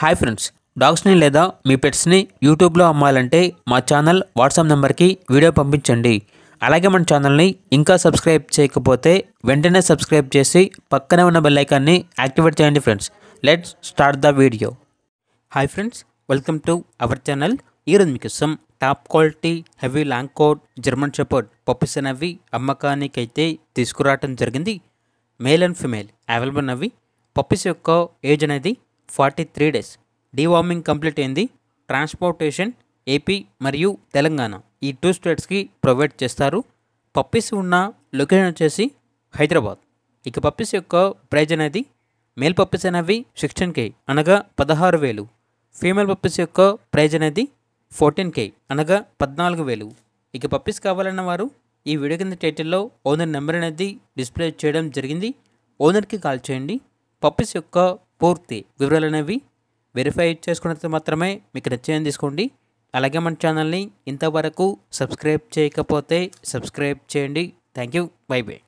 hi friends డాగ్స్ని లేదా మీ పెట్స్ని యూట్యూబ్లో అమ్మాలంటే మా ఛానల్ వాట్సాప్ నెంబర్కి వీడియో పంపించండి అలాగే మన ఛానల్ని ఇంకా సబ్స్క్రైబ్ చేయకపోతే వెంటనే సబ్స్క్రైబ్ చేసి పక్కనే ఉన్న బెల్లైకాన్ని యాక్టివేట్ చేయండి friends let's start the video hi friends welcome to our channel ఈరోజు మీకోసం top quality heavy long coat German shepherd puppies అనేవి అమ్మకానికైతే తీసుకురావటం జరిగింది మేల్ అండ్ ఫిమేల్ అవైలబుల్ అవి పప్పిస్ యొక్క ఏజ్ అనేది forty three days deworming complete అయింది ట్రాన్స్పోర్టేషన్ ఏపీ మరియు తెలంగాణ ఈ టూ స్టేట్స్కి ప్రొవైడ్ చేస్తారు పప్పీస్ ఉన్న లొకేషన్ వచ్చేసి హైదరాబాద్ ఇక పప్పీస్ యొక్క ప్రైజ్ అనేది మేల్ పప్పీస్ అనేవి సిక్స్టీన్ కే అనగా పదహారు వేలు ఫీమేల్ పప్పీస్ యొక్క ప్రైజ్ అనేది ఫోర్టీన్ కే అనగా పద్నాలుగు వేలు ఇక పప్పీస్ కావాలన్న వారు ఈ వీడియో కింద టైటిల్లో ఓనర్ నెంబర్ అనేది డిస్ప్లే చేయడం జరిగింది ఓనర్కి కాల్ చేయండి పప్పీస్ యొక్క పూర్తి వివరాలు అనేవి వెరిఫై చేసుకున్నట్టు మాత్రమే మీకు నచ్చిన తీసుకోండి అలాగే మన ఛానల్ని ఇంతవరకు సబ్స్క్రైబ్ చేయకపోతే సబ్స్క్రైబ్ చేయండి థ్యాంక్ యూ బై బై